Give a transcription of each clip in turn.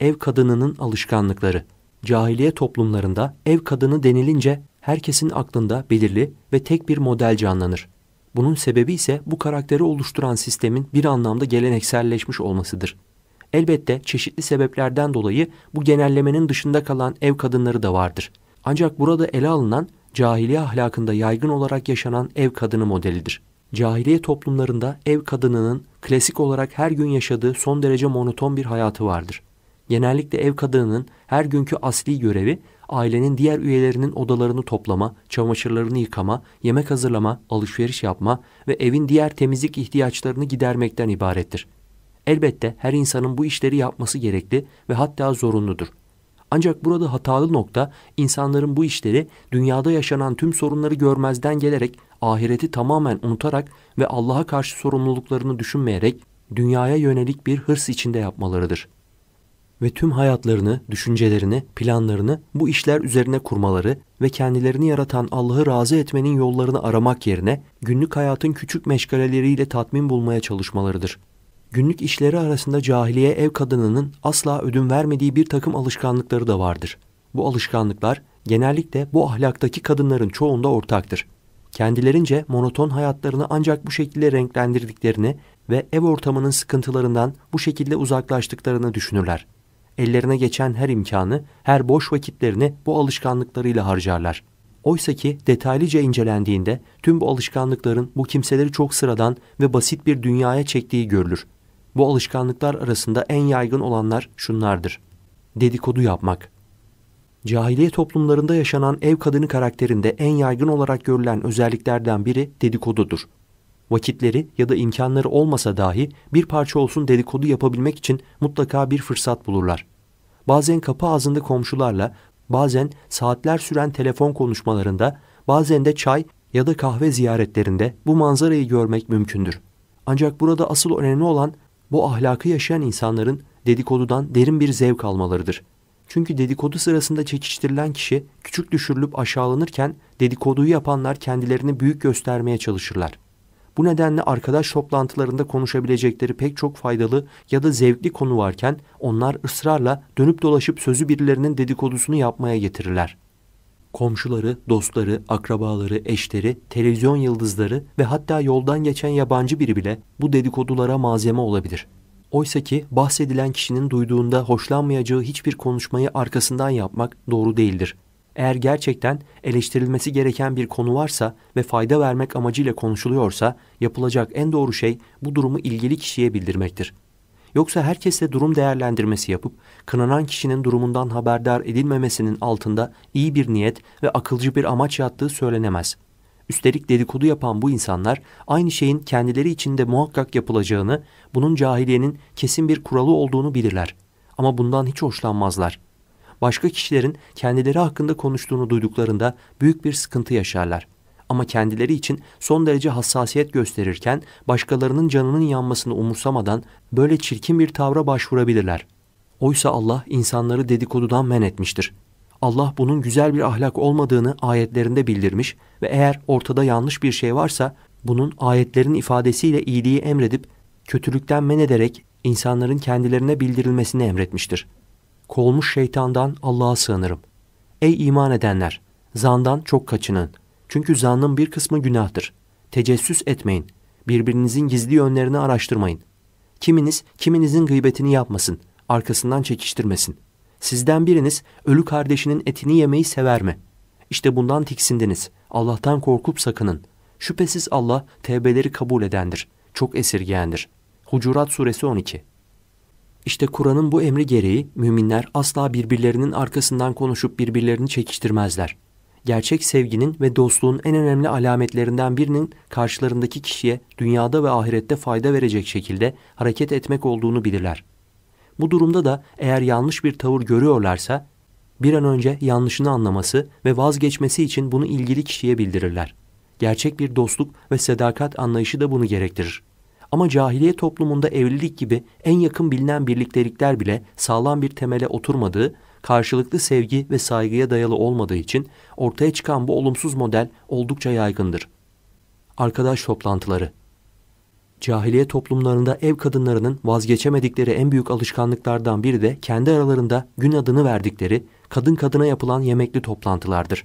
ev kadınının alışkanlıkları. Cahiliye toplumlarında ev kadını denilince herkesin aklında belirli ve tek bir model canlanır. Bunun sebebi ise bu karakteri oluşturan sistemin bir anlamda gelenekselleşmiş olmasıdır. Elbette çeşitli sebeplerden dolayı bu genellemenin dışında kalan ev kadınları da vardır. Ancak burada ele alınan cahiliye ahlakında yaygın olarak yaşanan ev kadını modelidir. Cahiliye toplumlarında ev kadınının klasik olarak her gün yaşadığı son derece monoton bir hayatı vardır. Genellikle ev kadınının her günkü asli görevi ailenin diğer üyelerinin odalarını toplama, çamaşırlarını yıkama, yemek hazırlama, alışveriş yapma ve evin diğer temizlik ihtiyaçlarını gidermekten ibarettir. Elbette her insanın bu işleri yapması gerekli ve hatta zorunludur. Ancak burada hatalı nokta insanların bu işleri dünyada yaşanan tüm sorunları görmezden gelerek ahireti tamamen unutarak ve Allah'a karşı sorumluluklarını düşünmeyerek dünyaya yönelik bir hırs içinde yapmalarıdır ve tüm hayatlarını, düşüncelerini, planlarını bu işler üzerine kurmaları ve kendilerini yaratan Allah'ı razı etmenin yollarını aramak yerine günlük hayatın küçük meşgaleleriyle tatmin bulmaya çalışmalarıdır. Günlük işleri arasında cahiliye ev kadınının asla ödün vermediği bir takım alışkanlıkları da vardır. Bu alışkanlıklar genellikle bu ahlaktaki kadınların çoğunda ortaktır. Kendilerince monoton hayatlarını ancak bu şekilde renklendirdiklerini ve ev ortamının sıkıntılarından bu şekilde uzaklaştıklarını düşünürler. Ellerine geçen her imkanı, her boş vakitlerini bu alışkanlıklarıyla harcarlar. Oysa ki detaylıca incelendiğinde tüm bu alışkanlıkların bu kimseleri çok sıradan ve basit bir dünyaya çektiği görülür. Bu alışkanlıklar arasında en yaygın olanlar şunlardır. Dedikodu yapmak. Cahiliye toplumlarında yaşanan ev kadını karakterinde en yaygın olarak görülen özelliklerden biri dedikodudur vakitleri ya da imkanları olmasa dahi bir parça olsun dedikodu yapabilmek için mutlaka bir fırsat bulurlar. Bazen kapı ağzında komşularla, bazen saatler süren telefon konuşmalarında, bazen de çay ya da kahve ziyaretlerinde bu manzarayı görmek mümkündür. Ancak burada asıl önemli olan bu ahlakı yaşayan insanların dedikodudan derin bir zevk almalarıdır. Çünkü dedikodu sırasında çekiştirilen kişi küçük düşürülüp aşağılanırken dedikoduyu yapanlar kendilerini büyük göstermeye çalışırlar. Bu nedenle arkadaş toplantılarında konuşabilecekleri pek çok faydalı ya da zevkli konu varken onlar ısrarla dönüp dolaşıp sözü birilerinin dedikodusunu yapmaya getirirler. Komşuları, dostları, akrabaları, eşleri, televizyon yıldızları ve hatta yoldan geçen yabancı biri bile bu dedikodulara malzeme olabilir. Oysa ki bahsedilen kişinin duyduğunda hoşlanmayacağı hiçbir konuşmayı arkasından yapmak doğru değildir. Eğer gerçekten eleştirilmesi gereken bir konu varsa ve fayda vermek amacıyla konuşuluyorsa yapılacak en doğru şey bu durumu ilgili kişiye bildirmektir. Yoksa herkesle durum değerlendirmesi yapıp kınanan kişinin durumundan haberdar edilmemesinin altında iyi bir niyet ve akılcı bir amaç yattığı söylenemez. Üstelik dedikodu yapan bu insanlar aynı şeyin kendileri için de muhakkak yapılacağını, bunun cahiliyenin kesin bir kuralı olduğunu bilirler. Ama bundan hiç hoşlanmazlar.'' başka kişilerin kendileri hakkında konuştuğunu duyduklarında büyük bir sıkıntı yaşarlar. Ama kendileri için son derece hassasiyet gösterirken başkalarının canının yanmasını umursamadan böyle çirkin bir tavra başvurabilirler. Oysa Allah insanları dedikodudan men etmiştir. Allah bunun güzel bir ahlak olmadığını ayetlerinde bildirmiş ve eğer ortada yanlış bir şey varsa bunun ayetlerin ifadesiyle iyiliği emredip kötülükten men ederek insanların kendilerine bildirilmesini emretmiştir. Kolmuş şeytandan Allah'a sığınırım. Ey iman edenler! Zandan çok kaçının. Çünkü zannın bir kısmı günahtır. Tecessüs etmeyin. Birbirinizin gizli yönlerini araştırmayın. Kiminiz kiminizin gıybetini yapmasın. Arkasından çekiştirmesin. Sizden biriniz ölü kardeşinin etini yemeyi sever mi? İşte bundan tiksindiniz. Allah'tan korkup sakının. Şüphesiz Allah tevbeleri kabul edendir. Çok esirgeyendir. Hucurat Suresi 12 işte Kur'an'ın bu emri gereği müminler asla birbirlerinin arkasından konuşup birbirlerini çekiştirmezler. Gerçek sevginin ve dostluğun en önemli alametlerinden birinin karşılarındaki kişiye dünyada ve ahirette fayda verecek şekilde hareket etmek olduğunu bilirler. Bu durumda da eğer yanlış bir tavır görüyorlarsa bir an önce yanlışını anlaması ve vazgeçmesi için bunu ilgili kişiye bildirirler. Gerçek bir dostluk ve sadakat anlayışı da bunu gerektirir. Ama cahiliye toplumunda evlilik gibi en yakın bilinen birliktelikler bile sağlam bir temele oturmadığı, karşılıklı sevgi ve saygıya dayalı olmadığı için ortaya çıkan bu olumsuz model oldukça yaygındır. Arkadaş toplantıları Cahiliye toplumlarında ev kadınlarının vazgeçemedikleri en büyük alışkanlıklardan biri de kendi aralarında gün adını verdikleri kadın kadına yapılan yemekli toplantılardır.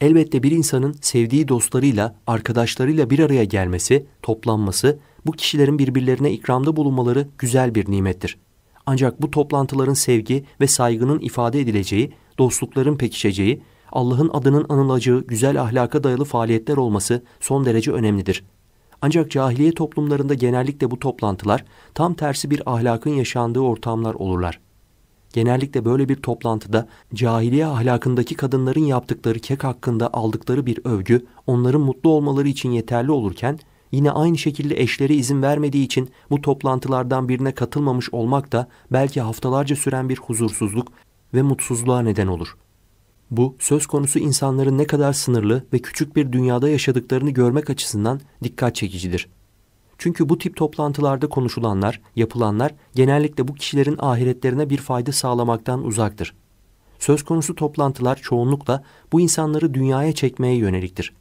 Elbette bir insanın sevdiği dostlarıyla, arkadaşlarıyla bir araya gelmesi, toplanması bu kişilerin birbirlerine ikramda bulunmaları güzel bir nimettir. Ancak bu toplantıların sevgi ve saygının ifade edileceği, dostlukların pekişeceği, Allah'ın adının anılacağı güzel ahlaka dayalı faaliyetler olması son derece önemlidir. Ancak cahiliye toplumlarında genellikle bu toplantılar tam tersi bir ahlakın yaşandığı ortamlar olurlar. Genellikle böyle bir toplantıda cahiliye ahlakındaki kadınların yaptıkları kek hakkında aldıkları bir övgü onların mutlu olmaları için yeterli olurken Yine aynı şekilde eşleri izin vermediği için bu toplantılardan birine katılmamış olmak da belki haftalarca süren bir huzursuzluk ve mutsuzluğa neden olur. Bu söz konusu insanların ne kadar sınırlı ve küçük bir dünyada yaşadıklarını görmek açısından dikkat çekicidir. Çünkü bu tip toplantılarda konuşulanlar, yapılanlar genellikle bu kişilerin ahiretlerine bir fayda sağlamaktan uzaktır. Söz konusu toplantılar çoğunlukla bu insanları dünyaya çekmeye yöneliktir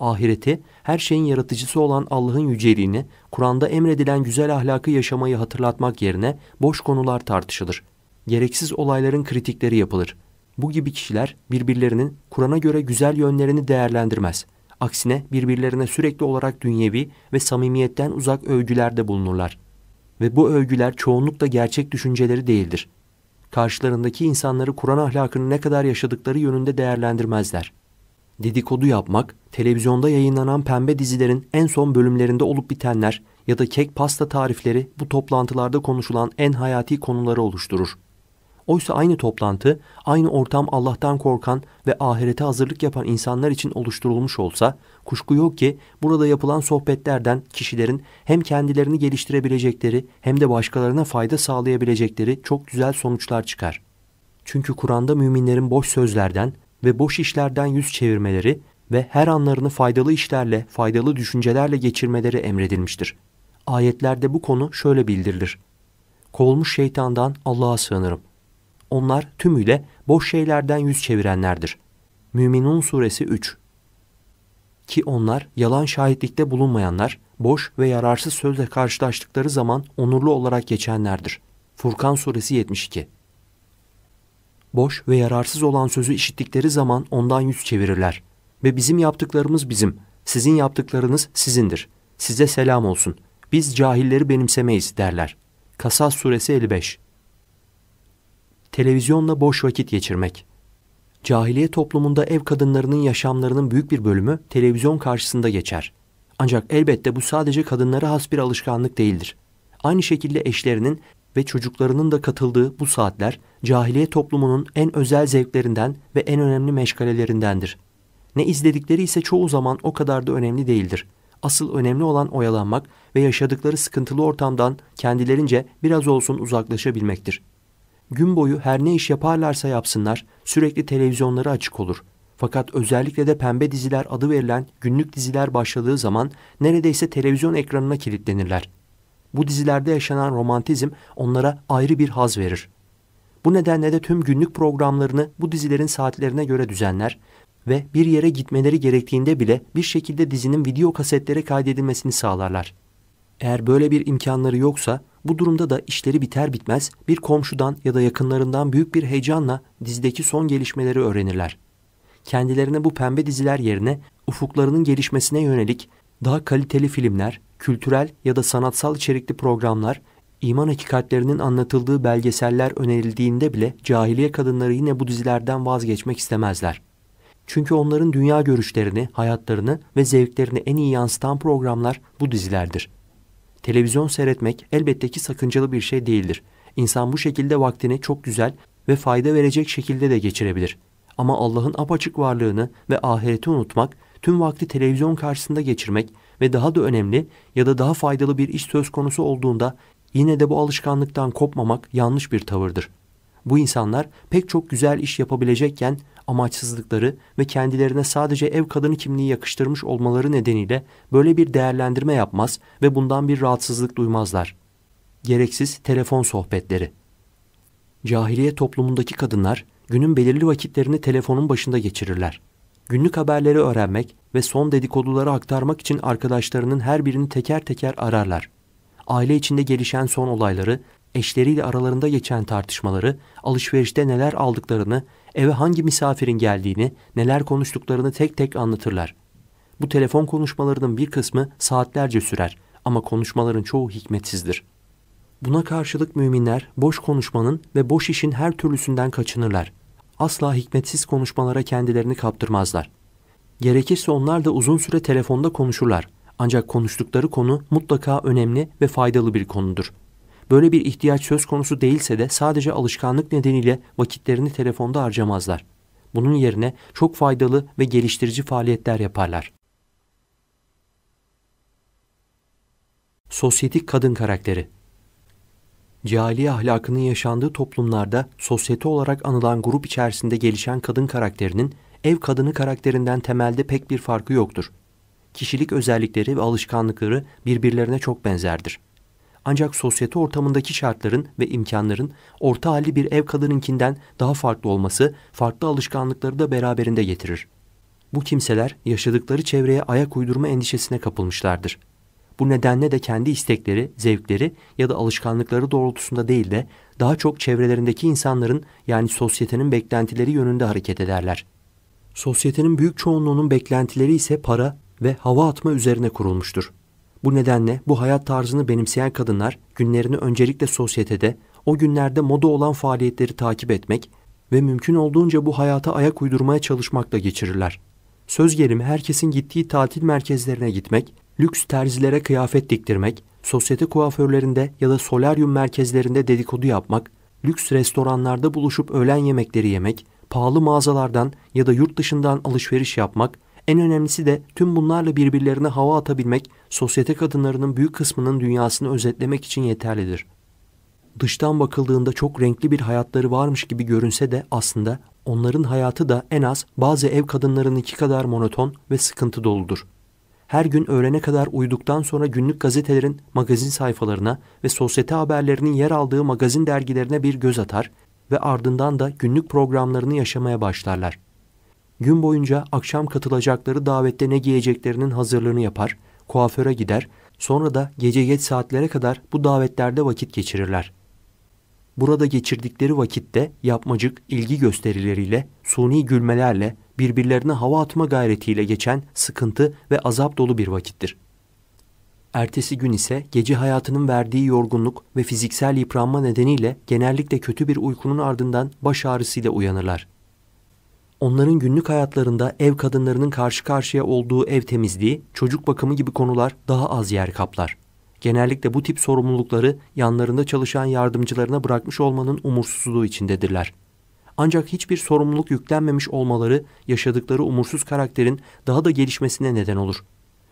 ahireti, her şeyin yaratıcısı olan Allah'ın yüceliğini, Kur'an'da emredilen güzel ahlakı yaşamayı hatırlatmak yerine boş konular tartışılır. Gereksiz olayların kritikleri yapılır. Bu gibi kişiler birbirlerinin Kur'an'a göre güzel yönlerini değerlendirmez. Aksine birbirlerine sürekli olarak dünyevi ve samimiyetten uzak övgülerde bulunurlar. Ve bu övgüler çoğunlukla gerçek düşünceleri değildir. Karşılarındaki insanları Kur'an ahlakını ne kadar yaşadıkları yönünde değerlendirmezler.'' dedikodu yapmak, televizyonda yayınlanan pembe dizilerin en son bölümlerinde olup bitenler ya da kek pasta tarifleri bu toplantılarda konuşulan en hayati konuları oluşturur. Oysa aynı toplantı, aynı ortam Allah'tan korkan ve ahirete hazırlık yapan insanlar için oluşturulmuş olsa, kuşku yok ki burada yapılan sohbetlerden kişilerin hem kendilerini geliştirebilecekleri hem de başkalarına fayda sağlayabilecekleri çok güzel sonuçlar çıkar. Çünkü Kur'an'da müminlerin boş sözlerden, ve boş işlerden yüz çevirmeleri ve her anlarını faydalı işlerle, faydalı düşüncelerle geçirmeleri emredilmiştir. Ayetlerde bu konu şöyle bildirilir. Kovulmuş şeytandan Allah'a sığınırım. Onlar tümüyle boş şeylerden yüz çevirenlerdir. Müminun Suresi 3 Ki onlar yalan şahitlikte bulunmayanlar, boş ve yararsız sözle karşılaştıkları zaman onurlu olarak geçenlerdir. Furkan Suresi 72 boş ve yararsız olan sözü işittikleri zaman ondan yüz çevirirler. Ve bizim yaptıklarımız bizim, sizin yaptıklarınız sizindir. Size selam olsun. Biz cahilleri benimsemeyiz derler. Kasas suresi 55 Televizyonla boş vakit geçirmek Cahiliye toplumunda ev kadınlarının yaşamlarının büyük bir bölümü televizyon karşısında geçer. Ancak elbette bu sadece kadınlara has bir alışkanlık değildir. Aynı şekilde eşlerinin ve çocuklarının da katıldığı bu saatler cahiliye toplumunun en özel zevklerinden ve en önemli meşgalelerindendir. Ne izledikleri ise çoğu zaman o kadar da önemli değildir. Asıl önemli olan oyalanmak ve yaşadıkları sıkıntılı ortamdan kendilerince biraz olsun uzaklaşabilmektir. Gün boyu her ne iş yaparlarsa yapsınlar sürekli televizyonları açık olur. Fakat özellikle de pembe diziler adı verilen günlük diziler başladığı zaman neredeyse televizyon ekranına kilitlenirler. Bu dizilerde yaşanan romantizm onlara ayrı bir haz verir. Bu nedenle de tüm günlük programlarını bu dizilerin saatlerine göre düzenler ve bir yere gitmeleri gerektiğinde bile bir şekilde dizinin video kasetlere kaydedilmesini sağlarlar. Eğer böyle bir imkanları yoksa bu durumda da işleri biter bitmez bir komşudan ya da yakınlarından büyük bir heyecanla dizideki son gelişmeleri öğrenirler. Kendilerine bu pembe diziler yerine ufuklarının gelişmesine yönelik daha kaliteli filmler, kültürel ya da sanatsal içerikli programlar, iman hakikatlerinin anlatıldığı belgeseller önerildiğinde bile cahiliye kadınları yine bu dizilerden vazgeçmek istemezler. Çünkü onların dünya görüşlerini, hayatlarını ve zevklerini en iyi yansıtan programlar bu dizilerdir. Televizyon seyretmek elbette ki sakıncalı bir şey değildir. İnsan bu şekilde vaktini çok güzel ve fayda verecek şekilde de geçirebilir. Ama Allah'ın apaçık varlığını ve ahireti unutmak tüm vakti televizyon karşısında geçirmek ve daha da önemli ya da daha faydalı bir iş söz konusu olduğunda yine de bu alışkanlıktan kopmamak yanlış bir tavırdır. Bu insanlar pek çok güzel iş yapabilecekken amaçsızlıkları ve kendilerine sadece ev kadını kimliği yakıştırmış olmaları nedeniyle böyle bir değerlendirme yapmaz ve bundan bir rahatsızlık duymazlar. Gereksiz telefon sohbetleri. Cahiliye toplumundaki kadınlar günün belirli vakitlerini telefonun başında geçirirler. Günlük haberleri öğrenmek ve son dedikoduları aktarmak için arkadaşlarının her birini teker teker ararlar. Aile içinde gelişen son olayları, eşleriyle aralarında geçen tartışmaları, alışverişte neler aldıklarını, eve hangi misafirin geldiğini, neler konuştuklarını tek tek anlatırlar. Bu telefon konuşmalarının bir kısmı saatlerce sürer ama konuşmaların çoğu hikmetsizdir. Buna karşılık müminler boş konuşmanın ve boş işin her türlüsünden kaçınırlar asla hikmetsiz konuşmalara kendilerini kaptırmazlar. Gerekirse onlar da uzun süre telefonda konuşurlar. Ancak konuştukları konu mutlaka önemli ve faydalı bir konudur. Böyle bir ihtiyaç söz konusu değilse de sadece alışkanlık nedeniyle vakitlerini telefonda harcamazlar. Bunun yerine çok faydalı ve geliştirici faaliyetler yaparlar. Sosyetik kadın karakteri cahiliye ahlakının yaşandığı toplumlarda sosyete olarak anılan grup içerisinde gelişen kadın karakterinin ev kadını karakterinden temelde pek bir farkı yoktur. Kişilik özellikleri ve alışkanlıkları birbirlerine çok benzerdir. Ancak sosyete ortamındaki şartların ve imkanların orta halli bir ev kadınınkinden daha farklı olması farklı alışkanlıkları da beraberinde getirir. Bu kimseler yaşadıkları çevreye ayak uydurma endişesine kapılmışlardır bu nedenle de kendi istekleri, zevkleri ya da alışkanlıkları doğrultusunda değil de daha çok çevrelerindeki insanların yani sosyetenin beklentileri yönünde hareket ederler. Sosyetenin büyük çoğunluğunun beklentileri ise para ve hava atma üzerine kurulmuştur. Bu nedenle bu hayat tarzını benimseyen kadınlar günlerini öncelikle sosyetede, o günlerde moda olan faaliyetleri takip etmek ve mümkün olduğunca bu hayata ayak uydurmaya çalışmakla geçirirler. Söz gelimi herkesin gittiği tatil merkezlerine gitmek, lüks terzilere kıyafet diktirmek, sosyete kuaförlerinde ya da solaryum merkezlerinde dedikodu yapmak, lüks restoranlarda buluşup öğlen yemekleri yemek, pahalı mağazalardan ya da yurt dışından alışveriş yapmak, en önemlisi de tüm bunlarla birbirlerine hava atabilmek, sosyete kadınlarının büyük kısmının dünyasını özetlemek için yeterlidir. Dıştan bakıldığında çok renkli bir hayatları varmış gibi görünse de aslında onların hayatı da en az bazı ev kadınlarınınki kadar monoton ve sıkıntı doludur her gün öğlene kadar uyuduktan sonra günlük gazetelerin magazin sayfalarına ve sosyete haberlerinin yer aldığı magazin dergilerine bir göz atar ve ardından da günlük programlarını yaşamaya başlarlar. Gün boyunca akşam katılacakları davette ne giyeceklerinin hazırlığını yapar, kuaföre gider, sonra da gece geç saatlere kadar bu davetlerde vakit geçirirler. Burada geçirdikleri vakitte yapmacık ilgi gösterileriyle, suni gülmelerle, birbirlerine hava atma gayretiyle geçen sıkıntı ve azap dolu bir vakittir. Ertesi gün ise gece hayatının verdiği yorgunluk ve fiziksel yıpranma nedeniyle genellikle kötü bir uykunun ardından baş ağrısıyla uyanırlar. Onların günlük hayatlarında ev kadınlarının karşı karşıya olduğu ev temizliği, çocuk bakımı gibi konular daha az yer kaplar. Genellikle bu tip sorumlulukları yanlarında çalışan yardımcılarına bırakmış olmanın umursuzluğu içindedirler.'' Ancak hiçbir sorumluluk yüklenmemiş olmaları yaşadıkları umursuz karakterin daha da gelişmesine neden olur.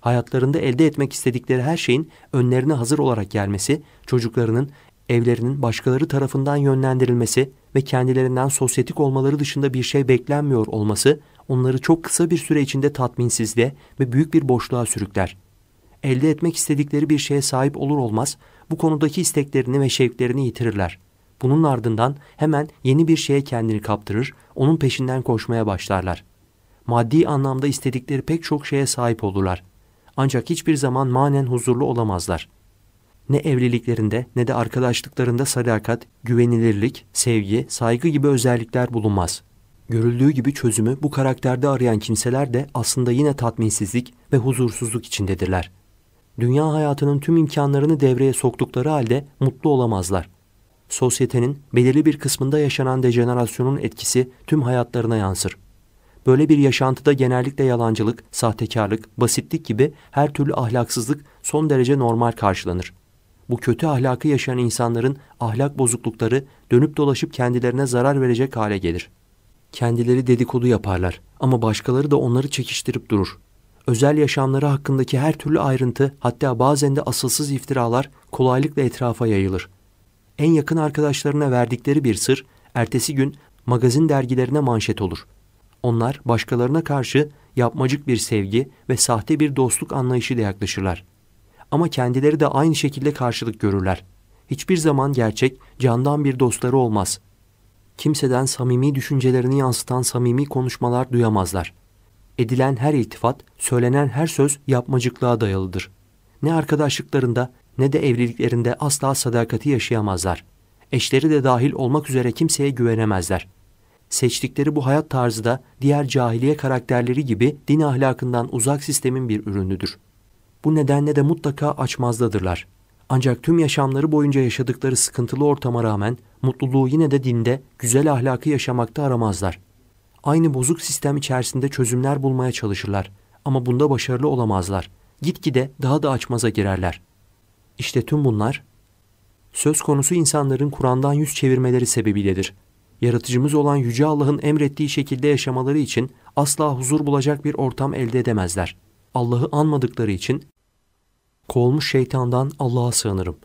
Hayatlarında elde etmek istedikleri her şeyin önlerine hazır olarak gelmesi, çocuklarının, evlerinin başkaları tarafından yönlendirilmesi ve kendilerinden sosyetik olmaları dışında bir şey beklenmiyor olması onları çok kısa bir süre içinde tatminsizliğe ve büyük bir boşluğa sürükler. Elde etmek istedikleri bir şeye sahip olur olmaz bu konudaki isteklerini ve şevklerini yitirirler.'' Bunun ardından hemen yeni bir şeye kendini kaptırır, onun peşinden koşmaya başlarlar. Maddi anlamda istedikleri pek çok şeye sahip olurlar. Ancak hiçbir zaman manen huzurlu olamazlar. Ne evliliklerinde ne de arkadaşlıklarında sadakat, güvenilirlik, sevgi, saygı gibi özellikler bulunmaz. Görüldüğü gibi çözümü bu karakterde arayan kimseler de aslında yine tatminsizlik ve huzursuzluk içindedirler. Dünya hayatının tüm imkanlarını devreye soktukları halde mutlu olamazlar.'' sosyetenin belirli bir kısmında yaşanan dejenerasyonun etkisi tüm hayatlarına yansır. Böyle bir yaşantıda genellikle yalancılık, sahtekarlık, basitlik gibi her türlü ahlaksızlık son derece normal karşılanır. Bu kötü ahlakı yaşayan insanların ahlak bozuklukları dönüp dolaşıp kendilerine zarar verecek hale gelir. Kendileri dedikodu yaparlar ama başkaları da onları çekiştirip durur. Özel yaşamları hakkındaki her türlü ayrıntı hatta bazen de asılsız iftiralar kolaylıkla etrafa yayılır.'' en yakın arkadaşlarına verdikleri bir sır ertesi gün magazin dergilerine manşet olur. Onlar başkalarına karşı yapmacık bir sevgi ve sahte bir dostluk anlayışıyla yaklaşırlar. Ama kendileri de aynı şekilde karşılık görürler. Hiçbir zaman gerçek, candan bir dostları olmaz. Kimseden samimi düşüncelerini yansıtan samimi konuşmalar duyamazlar. Edilen her iltifat, söylenen her söz yapmacıklığa dayalıdır. Ne arkadaşlıklarında ne de evliliklerinde asla sadakati yaşayamazlar. Eşleri de dahil olmak üzere kimseye güvenemezler. Seçtikleri bu hayat tarzı da diğer cahiliye karakterleri gibi din ahlakından uzak sistemin bir ürünüdür. Bu nedenle de mutlaka açmazdadırlar. Ancak tüm yaşamları boyunca yaşadıkları sıkıntılı ortama rağmen mutluluğu yine de dinde güzel ahlakı yaşamakta aramazlar. Aynı bozuk sistem içerisinde çözümler bulmaya çalışırlar ama bunda başarılı olamazlar. Gitgide daha da açmaza girerler.'' İşte tüm bunlar söz konusu insanların Kur'an'dan yüz çevirmeleri sebebiyledir. Yaratıcımız olan Yüce Allah'ın emrettiği şekilde yaşamaları için asla huzur bulacak bir ortam elde edemezler. Allah'ı anmadıkları için kovulmuş şeytandan Allah'a sığınırım.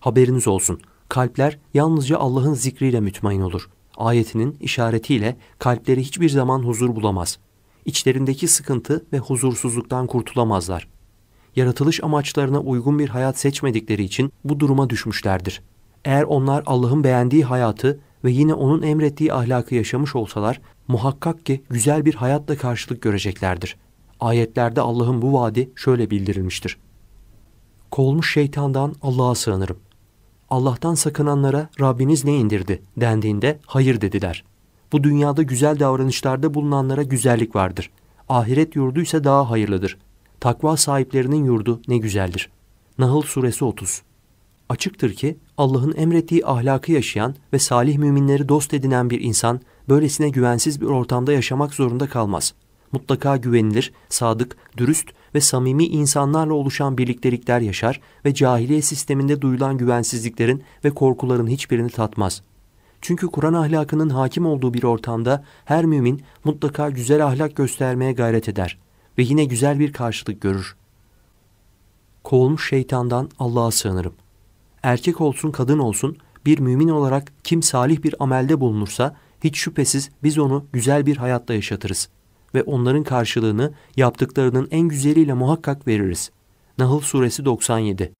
Haberiniz olsun. Kalpler yalnızca Allah'ın zikriyle mütmain olur. Ayetinin işaretiyle kalpleri hiçbir zaman huzur bulamaz. İçlerindeki sıkıntı ve huzursuzluktan kurtulamazlar.'' yaratılış amaçlarına uygun bir hayat seçmedikleri için bu duruma düşmüşlerdir. Eğer onlar Allah'ın beğendiği hayatı ve yine onun emrettiği ahlakı yaşamış olsalar muhakkak ki güzel bir hayatla karşılık göreceklerdir. Ayetlerde Allah'ın bu vaadi şöyle bildirilmiştir. Kovulmuş şeytandan Allah'a sığınırım. Allah'tan sakınanlara Rabbiniz ne indirdi dendiğinde hayır dediler. Bu dünyada güzel davranışlarda bulunanlara güzellik vardır. Ahiret yurdu ise daha hayırlıdır. Takva sahiplerinin yurdu ne güzeldir. Nahl Suresi 30 Açıktır ki Allah'ın emrettiği ahlakı yaşayan ve salih müminleri dost edinen bir insan böylesine güvensiz bir ortamda yaşamak zorunda kalmaz. Mutlaka güvenilir, sadık, dürüst ve samimi insanlarla oluşan birliktelikler yaşar ve cahiliye sisteminde duyulan güvensizliklerin ve korkuların hiçbirini tatmaz. Çünkü Kur'an ahlakının hakim olduğu bir ortamda her mümin mutlaka güzel ahlak göstermeye gayret eder.'' ve yine güzel bir karşılık görür. Kovulmuş şeytandan Allah'a sığınırım. Erkek olsun kadın olsun bir mümin olarak kim salih bir amelde bulunursa hiç şüphesiz biz onu güzel bir hayatla yaşatırız ve onların karşılığını yaptıklarının en güzeliyle muhakkak veririz. Nahl suresi 97